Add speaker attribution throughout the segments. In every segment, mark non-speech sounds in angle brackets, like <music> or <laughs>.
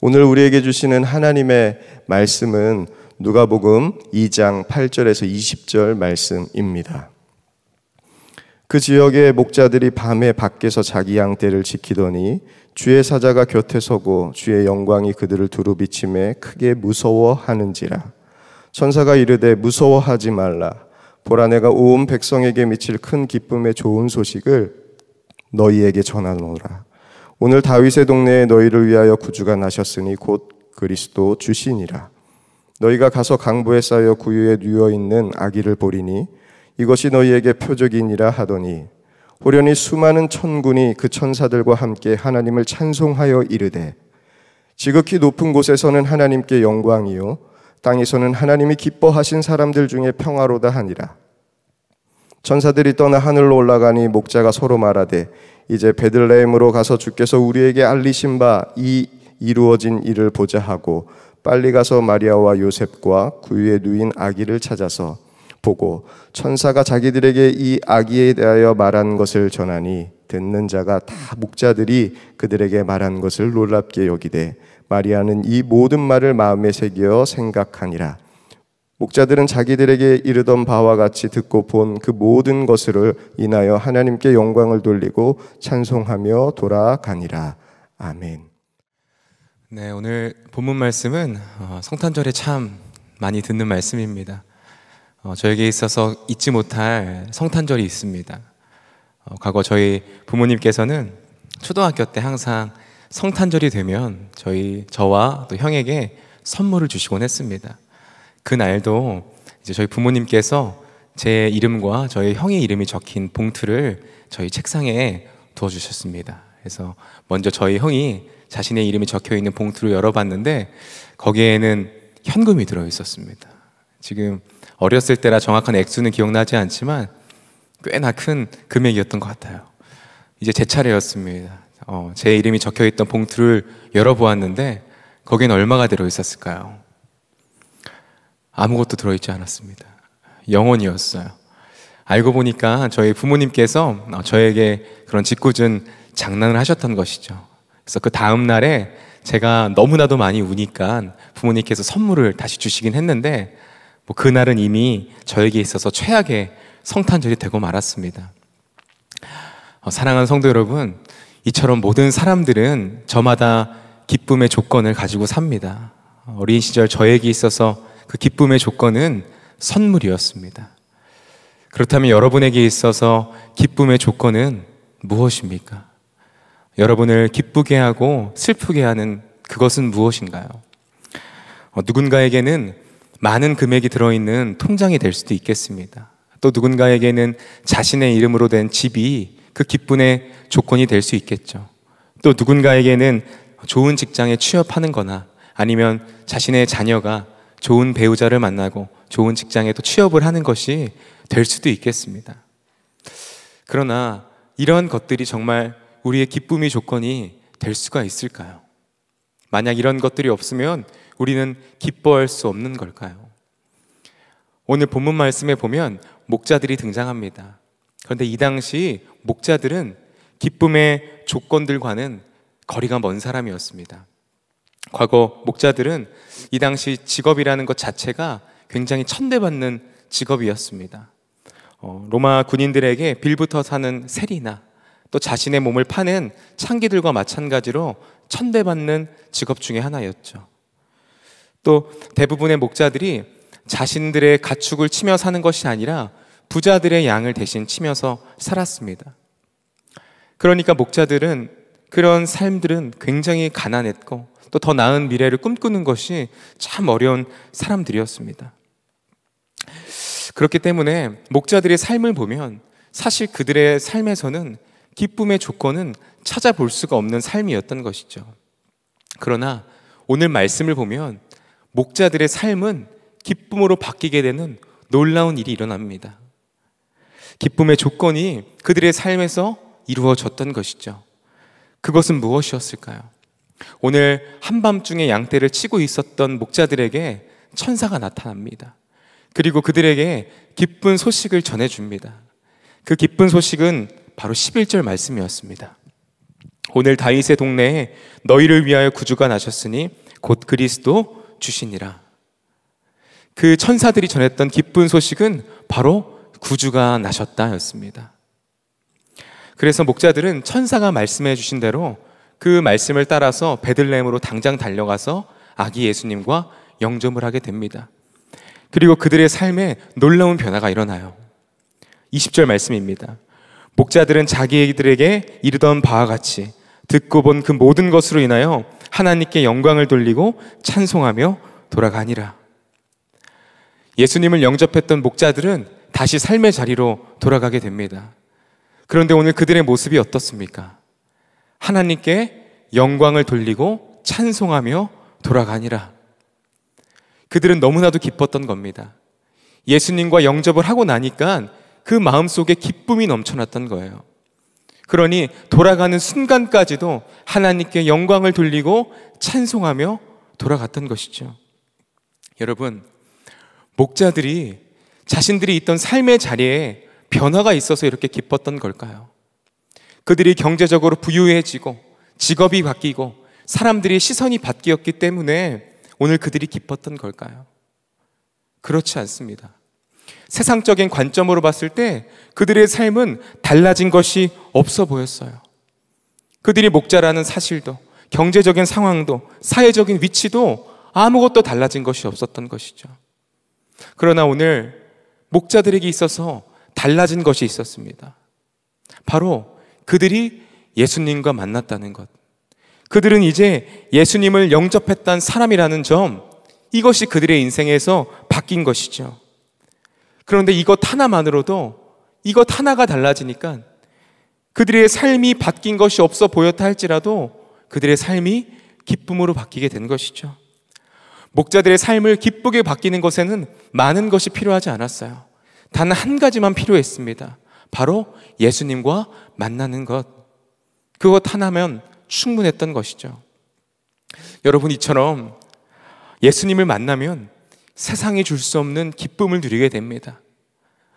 Speaker 1: 오늘 우리에게 주시는 하나님의 말씀은 누가복음 2장 8절에서 20절 말씀입니다. 그 지역의 목자들이 밤에 밖에서 자기 양떼를 지키더니 주의 사자가 곁에 서고 주의 영광이 그들을 두루 비침에 크게 무서워하는지라 천사가 이르되 무서워하지 말라 보라 내가 온 백성에게 미칠 큰 기쁨의 좋은 소식을 너희에게 전하노라 오늘 다윗의 동네에 너희를 위하여 구주가 나셨으니 곧 그리스도 주신이라 너희가 가서 강부에 쌓여 구유에 누워 있는 아기를 보리니 이것이 너희에게 표적이니라 하더니 호련히 수많은 천군이 그 천사들과 함께 하나님을 찬송하여 이르되 지극히 높은 곳에서는 하나님께 영광이요 땅에서는 하나님이 기뻐하신 사람들 중에 평화로다 하니라. 천사들이 떠나 하늘로 올라가니 목자가 서로 말하되 이제 베들레헴으로 가서 주께서 우리에게 알리신 바 이 이루어진 일을 보자 하고 빨리 가서 마리아와 요셉과 구유에 누인 아기를 찾아서 보고 천사가 자기들에게 이 아기에 대하여 말한 것을 전하니 듣는 자가 다 목자들이 그들에게 말한 것을 놀랍게 여기되 마리아는 이 모든 말을 마음에 새겨 생각하니라 목자들은 자기들에게 이르던 바와 같이 듣고 본 그 모든 것을 인하여 하나님께 영광을 돌리고 찬송하며 돌아가니라. 아멘.
Speaker 2: 네, 오늘 본문 말씀은 어, 성탄절에 참 많이 듣는 말씀입니다. 어, 저에게 있어서 잊지 못할 성탄절이 있습니다. 어, 과거 저희 부모님께서는 초등학교 때 항상 성탄절이 되면 저희 저와 또 형에게 선물을 주시곤 했습니다. 그날도 이제 저희 부모님께서 제 이름과 저희 형의 이름이 적힌 봉투를 저희 책상에 두어 주셨습니다. 그래서 먼저 저희 형이 자신의 이름이 적혀 있는 봉투를 열어봤는데 거기에는 현금이 들어 있었습니다. 지금 어렸을 때라 정확한 액수는 기억나지 않지만 꽤나 큰 금액이었던 것 같아요. 이제 제 차례였습니다. 어, 제 이름이 적혀 있던 봉투를 열어보았는데 거긴 얼마가 들어 있었을까요? 아무것도 들어있지 않았습니다. 영혼이었어요. 알고 보니까 저희 부모님께서 어, 저에게 그런 짓궂은 장난을 하셨던 것이죠. 그래서 그 다음 날에 제가 너무나도 많이 우니까 부모님께서 선물을 다시 주시긴 했는데 뭐 그날은 이미 저에게 있어서 최악의 성탄절이 되고 말았습니다. 어, 사랑하는 성도 여러분, 이처럼 모든 사람들은 저마다 기쁨의 조건을 가지고 삽니다. 어린 시절 저에게 있어서 그 기쁨의 조건은 선물이었습니다. 그렇다면 여러분에게 있어서 기쁨의 조건은 무엇입니까? 여러분을 기쁘게 하고 슬프게 하는 그것은 무엇인가요? 어, 누군가에게는 많은 금액이 들어있는 통장이 될 수도 있겠습니다. 또 누군가에게는 자신의 이름으로 된 집이 그 기쁨의 조건이 될 수 있겠죠. 또 누군가에게는 좋은 직장에 취업하는 거나 아니면 자신의 자녀가 좋은 배우자를 만나고 좋은 직장에 또 취업을 하는 것이 될 수도 있겠습니다. 그러나 이런 것들이 정말 우리의 기쁨의 조건이 될 수가 있을까요? 만약 이런 것들이 없으면 우리는 기뻐할 수 없는 걸까요? 오늘 본문 말씀에 보면 목자들이 등장합니다. 그런데 이 당시 목자들은 기쁨의 조건들과는 거리가 먼 사람이었습니다. 과거 목자들은 이 당시 직업이라는 것 자체가 굉장히 천대받는 직업이었습니다. 어, 로마 군인들에게 빌부터 사는 세리나 또 자신의 몸을 파는 창기들과 마찬가지로 천대받는 직업 중의 하나였죠. 또 대부분의 목자들이 자신들의 가축을 치며 사는 것이 아니라 부자들의 양을 대신 치면서 살았습니다. 그러니까 목자들은 그런 삶들은 굉장히 가난했고 또 더 나은 미래를 꿈꾸는 것이 참 어려운 사람들이었습니다. 그렇기 때문에 목자들의 삶을 보면 사실 그들의 삶에서는 기쁨의 조건은 찾아볼 수가 없는 삶이었던 것이죠. 그러나 오늘 말씀을 보면 목자들의 삶은 기쁨으로 바뀌게 되는 놀라운 일이 일어납니다. 기쁨의 조건이 그들의 삶에서 이루어졌던 것이죠. 그것은 무엇이었을까요? 오늘 한밤중에 양떼를 치고 있었던 목자들에게 천사가 나타납니다. 그리고 그들에게 기쁜 소식을 전해줍니다. 그 기쁜 소식은 바로 11절 말씀이었습니다. 오늘 다윗의 동네에 너희를 위하여 구주가 나셨으니 곧 그리스도 주시니라. 그 천사들이 전했던 기쁜 소식은 바로 구주가 나셨다였습니다. 그래서 목자들은 천사가 말씀해 주신 대로 그 말씀을 따라서 베들레헴으로 당장 달려가서 아기 예수님과 영접을 하게 됩니다. 그리고 그들의 삶에 놀라운 변화가 일어나요. 20절 말씀입니다. 목자들은 자기들에게 이르던 바와 같이 듣고 본 그 모든 것으로 인하여 하나님께 영광을 돌리고 찬송하며 돌아가니라. 예수님을 영접했던 목자들은 다시 삶의 자리로 돌아가게 됩니다. 그런데 오늘 그들의 모습이 어떻습니까? 하나님께 영광을 돌리고 찬송하며 돌아가니라. 그들은 너무나도 기뻤던 겁니다. 예수님과 영접을 하고 나니까 그 마음속에 기쁨이 넘쳐났던 거예요. 그러니 돌아가는 순간까지도 하나님께 영광을 돌리고 찬송하며 돌아갔던 것이죠. 여러분, 목자들이 자신들이 있던 삶의 자리에 변화가 있어서 이렇게 기뻤던 걸까요? 그들이 경제적으로 부유해지고 직업이 바뀌고 사람들이 시선이 바뀌었기 때문에 오늘 그들이 기뻤던 걸까요? 그렇지 않습니다. 세상적인 관점으로 봤을 때 그들의 삶은 달라진 것이 없어 보였어요. 그들이 목자라는 사실도 경제적인 상황도 사회적인 위치도 아무것도 달라진 것이 없었던 것이죠. 그러나 오늘 목자들에게 있어서 달라진 것이 있었습니다. 바로 그들이 예수님과 만났다는 것. 그들은 이제 예수님을 영접했던 사람이라는 점, 이것이 그들의 인생에서 바뀐 것이죠. 그런데 이것 하나만으로도 이것 하나가 달라지니까 그들의 삶이 바뀐 것이 없어 보였다 할지라도 그들의 삶이 기쁨으로 바뀌게 된 것이죠. 목자들의 삶을 기쁘게 바뀌는 것에는 많은 것이 필요하지 않았어요. 단한 가지만 필요했습니다. 바로 예수님과 만나는 것. 그것 하나면 충분했던 것이죠. 여러분, 이처럼 예수님을 만나면 세상이 줄 수 없는 기쁨을 누리게 됩니다.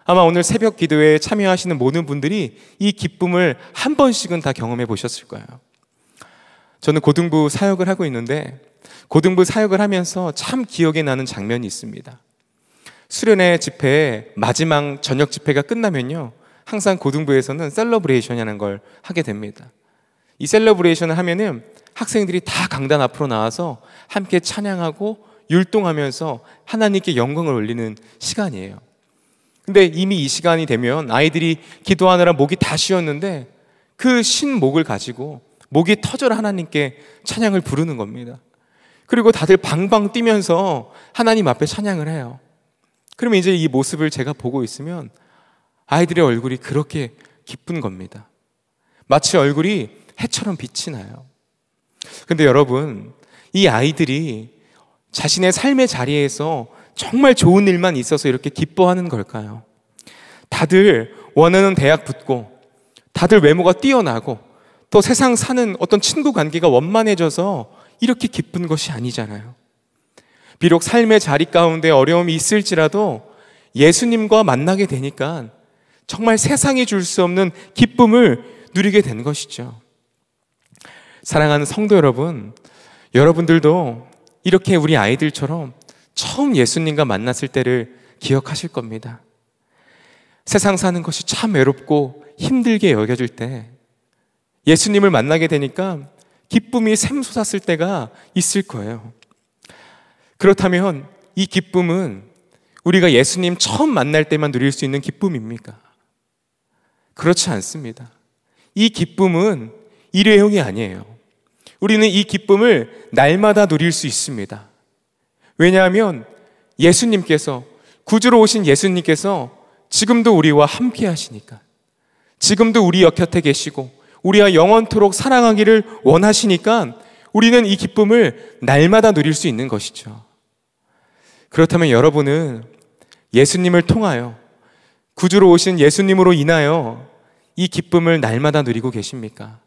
Speaker 2: 아마 오늘 새벽 기도에 참여하시는 모든 분들이 이 기쁨을 한 번씩은 다 경험해 보셨을 거예요. 저는 고등부 사역을 하고 있는데 고등부 사역을 하면서 참 기억에 나는 장면이 있습니다. 수련회 집회 마지막 저녁 집회가 끝나면요. 항상 고등부에서는 셀러브레이션이라는 걸 하게 됩니다. 이 셀러브레이션을 하면은 학생들이 다 강단 앞으로 나와서 함께 찬양하고 율동하면서 하나님께 영광을 올리는 시간이에요. 근데 이미 이 시간이 되면 아이들이 기도하느라 목이 다 쉬었는데 그 신 목을 가지고 목이 터져라 하나님께 찬양을 부르는 겁니다. 그리고 다들 방방 뛰면서 하나님 앞에 찬양을 해요. 그러면 이제 이 모습을 제가 보고 있으면 아이들의 얼굴이 그렇게 기쁜 겁니다. 마치 얼굴이 해처럼 빛이 나요. 근데 여러분, 이 아이들이 자신의 삶의 자리에서 정말 좋은 일만 있어서 이렇게 기뻐하는 걸까요? 다들 원하는 대학 붙고, 다들 외모가 뛰어나고, 또 세상 사는 어떤 친구 관계가 원만해져서 이렇게 기쁜 것이 아니잖아요. 비록 삶의 자리 가운데 어려움이 있을지라도 예수님과 만나게 되니까 정말 세상이 줄 수 없는 기쁨을 누리게 된 것이죠. 사랑하는 성도 여러분, 여러분들도 이렇게 우리 아이들처럼 처음 예수님과 만났을 때를 기억하실 겁니다. 세상 사는 것이 참 외롭고 힘들게 여겨질 때 예수님을 만나게 되니까 기쁨이 샘솟았을 때가 있을 거예요. 그렇다면 이 기쁨은 우리가 예수님 처음 만날 때만 누릴 수 있는 기쁨입니까? 그렇지 않습니다. 이 기쁨은 일회용이 아니에요. 우리는 이 기쁨을 날마다 누릴 수 있습니다. 왜냐하면 예수님께서, 구주로 오신 예수님께서 지금도 우리와 함께 하시니까, 지금도 우리 곁에 계시고, 우리와 영원토록 사랑하기를 원하시니까 우리는 이 기쁨을 날마다 누릴 수 있는 것이죠. 그렇다면 여러분은 예수님을 통하여 구주로 오신 예수님으로 인하여 이 기쁨을 날마다 누리고 계십니까?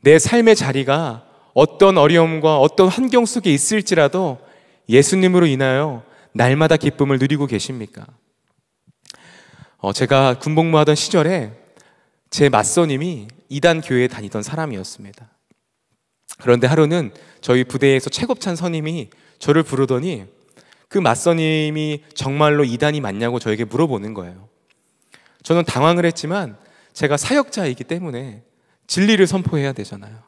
Speaker 2: 내 삶의 자리가 어떤 어려움과 어떤 환경 속에 있을지라도 예수님으로 인하여 날마다 기쁨을 누리고 계십니까? 어, 제가 군복무하던 시절에 제 맞선님이 이단 교회에 다니던 사람이었습니다. 그런데 하루는 저희 부대에서 최곱찬 선임이 저를 부르더니 그 맞선님이 정말로 이단이 맞냐고 저에게 물어보는 거예요. 저는 당황을 했지만 제가 사역자이기 때문에 진리를 선포해야 되잖아요.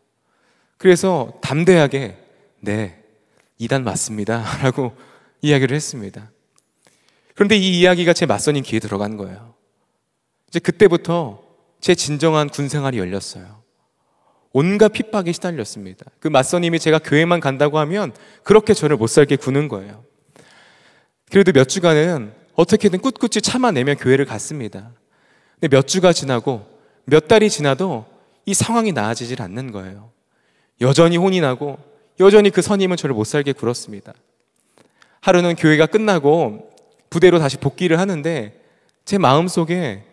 Speaker 2: 그래서 담대하게 네, 이단 맞습니다. <laughs> 라고 이야기를 했습니다. 그런데 이 이야기가 제 맞선인 귀에 들어간 거예요. 이제 그때부터 제 진정한 군 생활이 열렸어요. 온갖 핍박에 시달렸습니다. 그 맞선님이 제가 교회만 간다고 하면 그렇게 저를 못 살게 구는 거예요. 그래도 몇 주간은 어떻게든 꿋꿋이 참아내며 교회를 갔습니다. 근데 몇 주가 지나고 몇 달이 지나도 이 상황이 나아지질 않는 거예요. 여전히 혼이 나고 여전히 그 선임은 저를 못 살게 굴었습니다. 하루는 교회가 끝나고 부대로 다시 복귀를 하는데 제 마음속에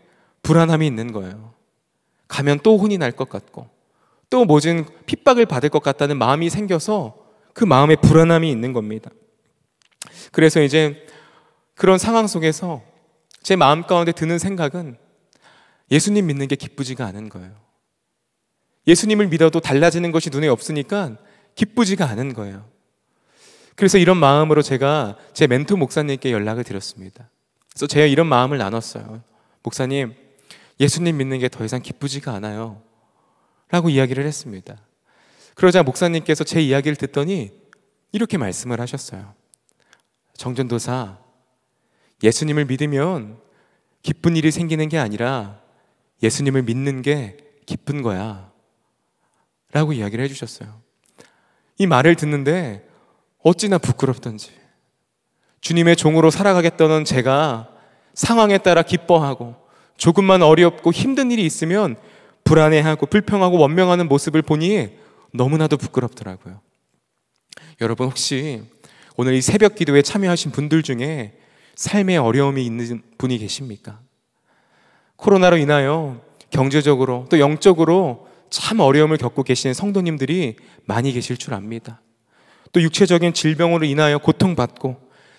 Speaker 2: 불안함이 있는 거예요. 가면 또 혼이 날 것 같고 또 모진 핍박을 받을 것 같다는 마음이 생겨서 그 마음에 불안함이 있는 겁니다. 그래서 이제 그런 상황 속에서 제 마음 가운데 드는 생각은 예수님 믿는 게 기쁘지가 않은 거예요. 예수님을 믿어도 달라지는 것이 눈에 없으니까 기쁘지가 않은 거예요. 그래서 이런 마음으로 제가 제 멘토 목사님께 연락을 드렸습니다. 그래서 제가 이런 마음을 나눴어요. 목사님, 예수님 믿는 게 더 이상 기쁘지가 않아요. 라고 이야기를 했습니다. 그러자 목사님께서 제 이야기를 듣더니 이렇게 말씀을 하셨어요. 정전도사, 예수님을 믿으면 기쁜 일이 생기는 게 아니라 예수님을 믿는 게 기쁜 거야. 라고 이야기를 해주셨어요. 이 말을 듣는데 어찌나 부끄럽던지. 주님의 종으로 살아가겠다는 제가 상황에 따라 기뻐하고 조금만 어렵고 힘든 일이 있으면 불안해하고 불평하고 원명하는 모습을 보니 너무나도 부끄럽더라고요. 여러분 혹시 오늘 이 새벽 기도에 참여하신 분들 중에 삶에 어려움이 있는 분이 계십니까? 코로나로 인하여 경제적으로 또 영적으로 참 어려움을 겪고 계시는 성도님들이 많이 계실 줄 압니다. 또 육체적인 질병으로 인하여 고통받고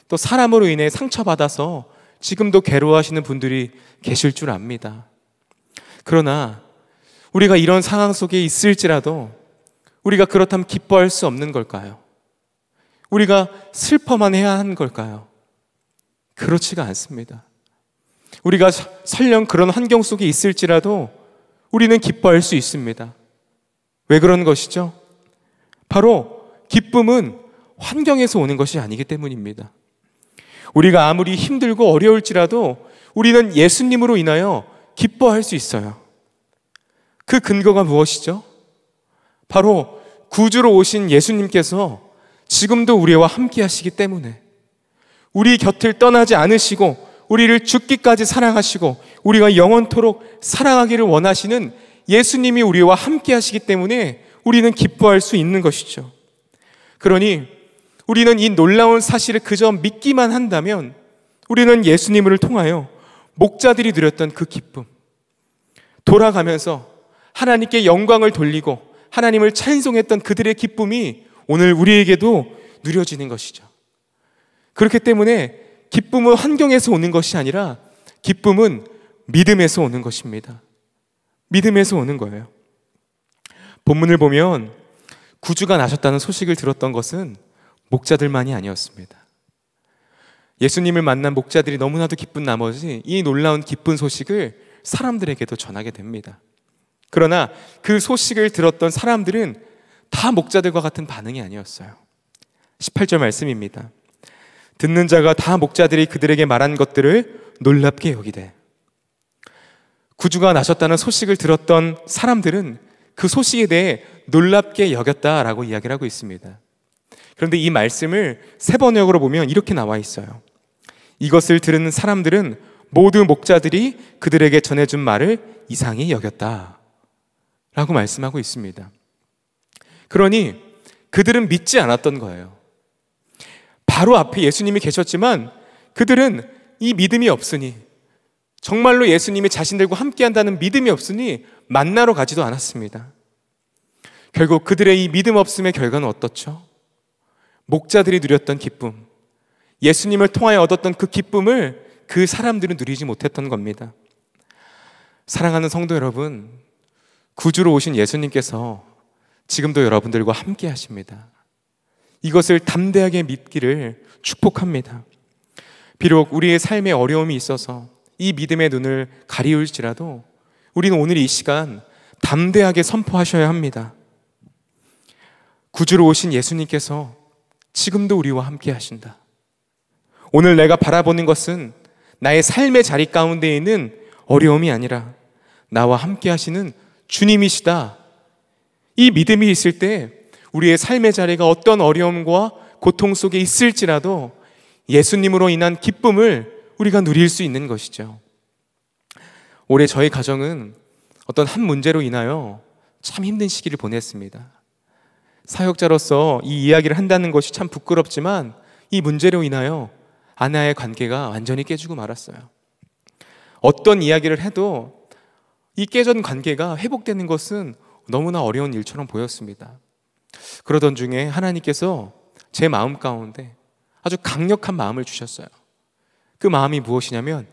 Speaker 2: 또 사람으로 인해 상처받아서 지금도 괴로워하시는 분들이 계실 줄 압니다. 그러나 우리가 이런 상황 속에 있을지라도 우리가 그렇다면 기뻐할 수 없는 걸까요? 우리가 슬퍼만 해야 하는 걸까요? 그렇지가 않습니다. 우리가 설령 그런 환경 속에 있을지라도 우리는 기뻐할 수 있습니다. 왜 그런 것이죠? 바로 기쁨은 환경에서 오는 것이 아니기 때문입니다. 우리가 아무리 힘들고 어려울지라도 우리는 예수님으로 인하여 기뻐할 수 있어요. 그 근거가 무엇이죠? 바로 구주로 오신 예수님께서 지금도 우리와 함께 하시기 때문에 우리 곁을 떠나지 않으시고 우리를 죽기까지 사랑하시고 우리가 영원토록 사랑하기를 원하시는 예수님이 우리와 함께 하시기 때문에 우리는 기뻐할 수 있는 것이죠. 그러니 우리는 이 놀라운 사실을 그저 믿기만 한다면 우리는 예수님을 통하여 목자들이 누렸던 그 기쁨, 돌아가면서 하나님께 영광을 돌리고 하나님을 찬송했던 그들의 기쁨이 오늘 우리에게도 누려지는 것이죠. 그렇기 때문에 기쁨은 환경에서 오는 것이 아니라 기쁨은 믿음에서 오는 것입니다. 믿음에서 오는 거예요. 본문을 보면 구주가 나셨다는 소식을 들었던 것은 목자들만이 아니었습니다. 예수님을 만난 목자들이 너무나도 기쁜 나머지 이 놀라운 기쁜 소식을 사람들에게도 전하게 됩니다. 그러나 그 소식을 들었던 사람들은 다 목자들과 같은 반응이 아니었어요. 18절 말씀입니다. 듣는 자가 다 목자들이 그들에게 말한 것들을 놀랍게 여기되 구주가 나셨다는 소식을 들었던 사람들은 그 소식에 대해 놀랍게 여겼다라고 이야기를 하고 있습니다. 그런데 이 말씀을 세 번역으로 보면 이렇게 나와 있어요. 이것을 들은 사람들은 모두 목자들이 그들에게 전해준 말을 이상히 여겼다. 라고 말씀하고 있습니다. 그러니 그들은 믿지 않았던 거예요. 바로 앞에 예수님이 계셨지만 그들은 이 믿음이 없으니 정말로 예수님이 자신들과 함께 한다는 믿음이 없으니 만나러 가지도 않았습니다. 결국 그들의 이 믿음 없음의 결과는 어떻죠? 목자들이 누렸던 기쁨, 예수님을 통하여 얻었던 그 기쁨을 그 사람들은 누리지 못했던 겁니다. 사랑하는 성도 여러분, 구주로 오신 예수님께서 지금도 여러분들과 함께 하십니다. 이것을 담대하게 믿기를 축복합니다. 비록 우리의 삶에 어려움이 있어서 이 믿음의 눈을 가리울지라도 우리는 오늘 이 시간 담대하게 선포하셔야 합니다. 구주로 오신 예수님께서 지금도 우리와 함께 하신다. 오늘 내가 바라보는 것은 나의 삶의 자리 가운데 있는 어려움이 아니라 나와 함께 하시는 주님이시다. 이 믿음이 있을 때 우리의 삶의 자리가 어떤 어려움과 고통 속에 있을지라도 예수님으로 인한 기쁨을 우리가 누릴 수 있는 것이죠. 올해 저희 가정은 어떤 한 문제로 인하여 참 힘든 시기를 보냈습니다. 사역자로서 이 이야기를 한다는 것이 참 부끄럽지만 이 문제로 인하여 아내와의 관계가 완전히 깨지고 말았어요. 어떤 이야기를 해도 이 깨진 관계가 회복되는 것은 너무나 어려운 일처럼 보였습니다. 그러던 중에 하나님께서 제 마음 가운데 아주 강력한 마음을 주셨어요. 그 마음이 무엇이냐면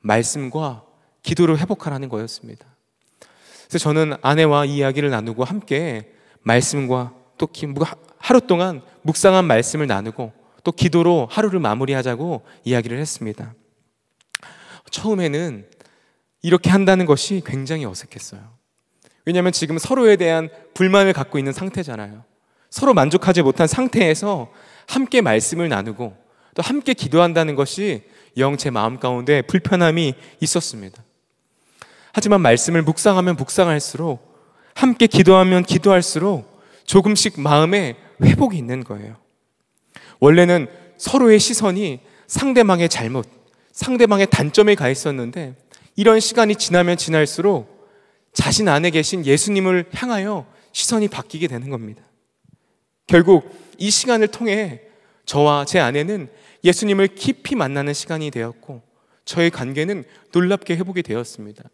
Speaker 2: 말씀과 기도를 회복하라는 거였습니다. 그래서 저는 아내와 이 이야기를 나누고 함께 말씀과 또 뭐 하루 동안 묵상한 말씀을 나누고 또 기도로 하루를 마무리하자고 이야기를 했습니다. 처음에는 이렇게 한다는 것이 굉장히 어색했어요. 왜냐하면 지금 서로에 대한 불만을 갖고 있는 상태잖아요. 서로 만족하지 못한 상태에서 함께 말씀을 나누고 또 함께 기도한다는 것이 영 제 마음 가운데 불편함이 있었습니다. 하지만 말씀을 묵상하면 묵상할수록 함께 기도하면 기도할수록 조금씩 마음에 회복이 있는 거예요. 원래는 서로의 시선이 상대방의 잘못, 상대방의 단점에 가 있었는데 이런 시간이 지나면 지날수록 자신 안에 계신 예수님을 향하여 시선이 바뀌게 되는 겁니다. 결국 이 시간을 통해 저와 제 아내는 예수님을 깊이 만나는 시간이 되었고 저의 관계는 놀랍게 회복이 되었습니다.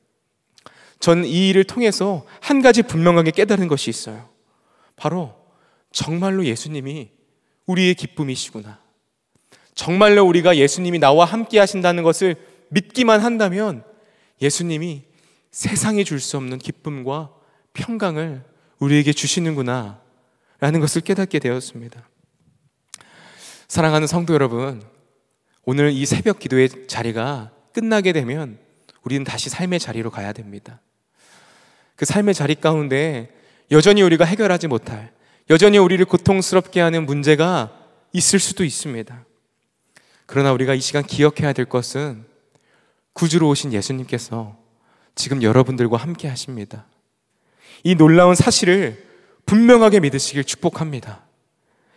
Speaker 2: 저이 일을 통해서 한 가지 분명하게 깨달은 것이 있어요. 바로 정말로 예수님이 우리의 기쁨이시구나. 정말로 우리가 예수님이 나와 함께 하신다는 것을 믿기만 한다면 예수님이 세상이 줄 수 없는 기쁨과 평강을 우리에게 주시는구나 라는 것을 깨닫게 되었습니다. 사랑하는 성도 여러분, 오늘 이 새벽 기도의 자리가 끝나게 되면 우리는 다시 삶의 자리로 가야 됩니다. 그 삶의 자리 가운데 여전히 우리가 해결하지 못할, 여전히 우리를 고통스럽게 하는 문제가 있을 수도 있습니다. 그러나 우리가 이 시간 기억해야 될 것은 구주로 오신 예수님께서 지금 여러분들과 함께 하십니다. 이 놀라운 사실을 분명하게 믿으시길 축복합니다.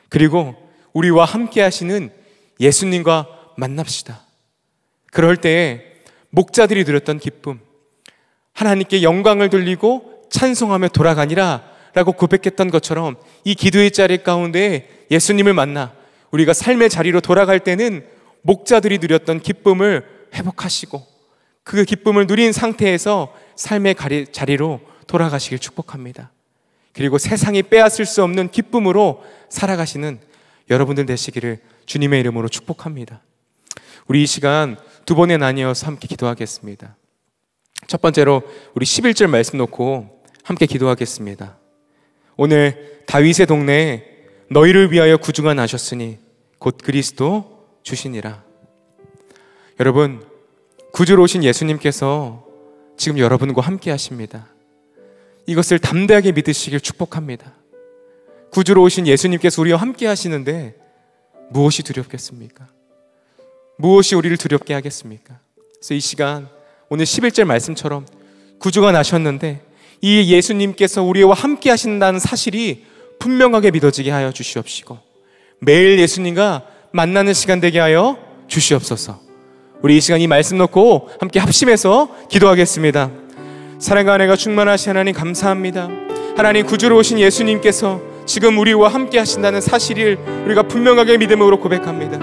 Speaker 2: 그리고 우리와 함께 하시는 예수님과 만납시다. 그럴 때에 목자들이 누렸던 기쁨, 하나님께 영광을 돌리고 찬송하며 돌아가니라 라고 고백했던 것처럼 이 기도의 자리 가운데 예수님을 만나 우리가 삶의 자리로 돌아갈 때는 목자들이 누렸던 기쁨을 회복하시고 그 기쁨을 누린 상태에서 삶의 자리로 돌아가시길 축복합니다. 그리고 세상이 빼앗을 수 없는 기쁨으로 살아가시는 여러분들 되시기를 주님의 이름으로 축복합니다. 우리 이 시간 두 번에 나뉘어서 함께 기도하겠습니다. 첫 번째로 우리 11절 말씀 놓고 함께 기도하겠습니다. 오늘 다윗의 동네에 너희를 위하여 구주가 나셨으니 곧 그리스도 주시니라. 여러분 구주로 오신 예수님께서 지금 여러분과 함께 하십니다. 이것을 담대하게 믿으시길 축복합니다. 구주로 오신 예수님께서 우리와 함께 하시는데 무엇이 두렵겠습니까? 무엇이 우리를 두렵게 하겠습니까? 그래서 이 시간 오늘 11절 말씀처럼 구주가 나셨는데 이 예수님께서 우리와 함께 하신다는 사실이 분명하게 믿어지게 하여 주시옵시고 매일 예수님과 만나는 시간 되게 하여 주시옵소서. 우리 이 시간 이 말씀 놓고 함께 합심해서 기도하겠습니다. 사랑과 은혜가 충만하신 하나님 감사합니다. 하나님 구주로 오신 예수님께서 지금 우리와 함께 하신다는 사실을 우리가 분명하게 믿음으로 고백합니다.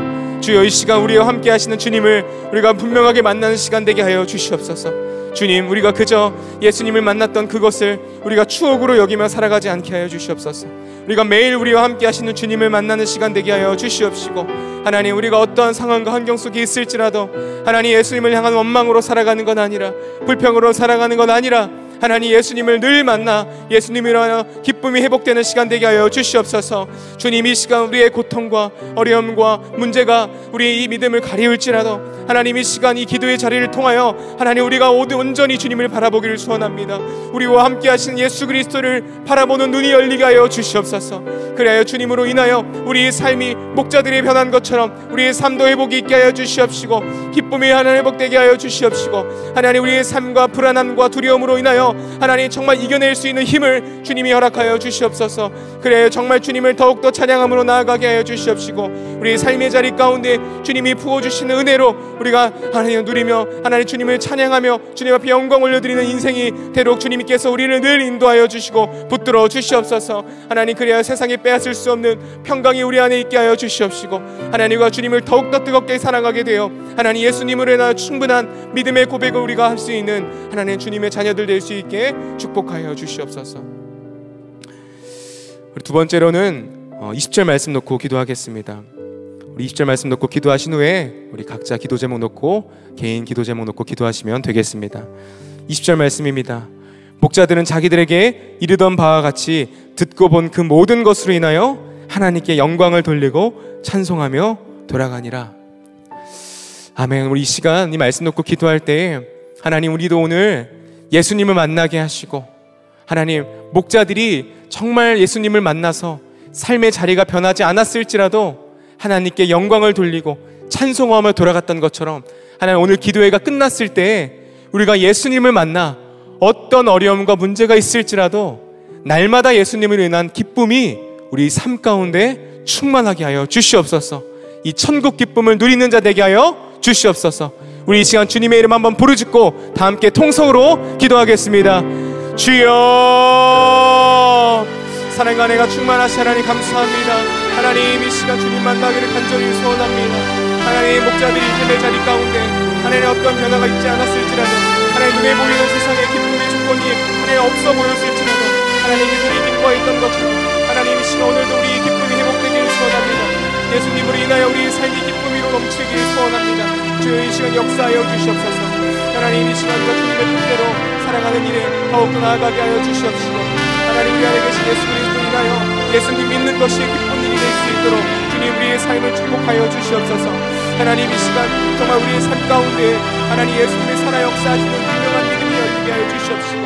Speaker 2: 주여 이 시간 우리와 함께 하시는 주님을 우리가 분명하게 만나는 시간 되게 하여 주시옵소서. 주님, 우리가 그저 예수님을 만났던 그것을 우리가 추억으로 여기며 살아가지 않게 하여 주시옵소서. 우리가 매일 우리와 함께 하시는 주님을 만나는 시간 되게 하여 주시옵시고, 하나님, 우리가 어떠한 상황과 환경 속에 있을지라도, 하나님 예수님을 향한 원망으로 살아가는 건 아니라, 불평으로 살아가는 건 아니라, 하나님 예수님을 늘 만나 예수님이라 하여 기쁨이 회복되는 시간 되게 하여 주시옵소서 주님 이 시간 우리의 고통과 어려움과 문제가 우리의 이 믿음을 가리울지라도 하나님 이 시간 이 기도의 자리를 통하여 하나님 우리가 온전히 주님을 바라보기를 소원합니다 우리와 함께 하신 예수 그리스도를 바라보는 눈이 열리게 하여 주시옵소서 그래야 주님으로 인하여 우리의 삶이 목자들이 변한 것처럼 우리의 삶도 회복이 있게 하여 주시옵시고 기쁨이 하나님 회복되게 하여 주시옵시고 하나님 우리의 삶과 불안함과 두려움으로 인하여 하여 하나님 정말 이겨낼 수 있는 힘을 주님이 허락하여 주시옵소서. 그래요 정말 주님을 더욱더 찬양함으로 나아가게 하여 주시옵시고 우리 삶의 자리 가운데 주님이 부어 주시는 은혜로 우리가 하나님 누리며 하나님 주님을 찬양하며 주님 앞에 영광 올려드리는 인생이 되도록 주님께서 우리를 늘 인도하여 주시고 붙들어 주시옵소서. 하나님 그래야 세상에 빼앗을 수 없는 평강이 우리 안에 있게 하여 주시옵시고 하나님과 주님을 더욱더 뜨겁게 사랑하게 되어 하나님 예수님으로 인하여 충분한 믿음의 고백을 우리가 할 수 있는 하나님 주님의 자녀들 될수 수 있게 축복하여 주시옵소서. 두 번째로는 20절 어, 말씀 놓고 기도하겠습니다. 우리 20절 말씀 놓고 기도하신 후에 우리 각자 기도 제목 놓고 개인 기도 제목 놓고 기도하시면 되겠습니다. 20절 말씀입니다. 목자들은 자기들에게 이르던 바와 같이 듣고 본 그 모든 것으로 인하여 하나님께 영광을 돌리고 찬송하며 돌아가니라. 아멘. 우리 이 시간 이 말씀 놓고 기도할 때 하나님 우리도 오늘 예수님을 만나게 하시고 하나님 목자들이 정말 예수님을 만나서 삶의 자리가 변하지 않았을지라도 하나님께 영광을 돌리고 찬송하며 돌아갔던 것처럼 하나님 오늘 기도회가 끝났을 때 우리가 예수님을 만나 어떤 어려움과 문제가 있을지라도 날마다 예수님을 인한 기쁨이 우리 삶 가운데 충만하게 하여 주시옵소서. 이 천국 기쁨을 누리는 자 되게 하여 주시옵소서. 우리 이 시간 주님의 이름 한번 부르짖고 다 함께 통성으로 기도하겠습니다. 주여 사랑과 내가 충만하신 하나님 감사합니다. 하나님 이 시간 주님 만나기를 간절히 소원합니다. 하나님 목자들이 이제 내 자리 가운데 하나님 어떤 변화가 있지 않았을지라도 하나님 눈에 보이는 세상의 기쁨의 조건이 하나님 없어 보였을지라도 하나님 이들이 기뻐했던 것처럼 하나님 이 시간 오늘도 우리 기쁨이 회복되기를 소원합니다. 예수님으로 인하여 우리의 삶이 기쁨으로 넘치길 소원합니다. 주여 이 시간 역사하여 주시옵소서. 하나님 이 시간과 주님의 뜻대로 사랑하는 일에 더욱더 나아가게 하여 주시옵시고 하나님 위리 그 안에 계신 예수 그리스도 인하여 예수님 믿는 것이 기쁜 일이 될 수 있도록 주님 우리의 삶을 축복하여 주시옵소서. 하나님 이 시간 정말 우리의 삶 가운데
Speaker 1: 하나님 예수님의 살아 역사하시는 분명한 믿음이 열리게 하여 주시옵시고